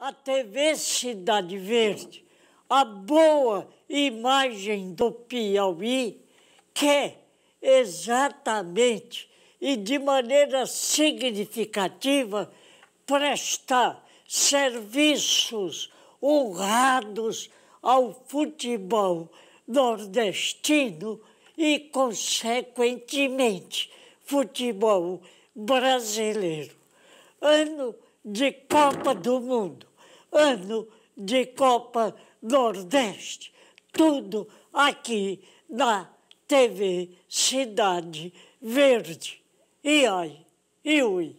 a TV Cidade Verde, a boa imagem do Piauí, quer exatamente e de maneira significativa prestar serviços honrados ao futebol nordestino e, consequentemente, futebol brasileiro. Ano de Copa do Mundo ano de Copa Nordeste. Tudo aqui na TV Cidade Verde. E ai, e ui.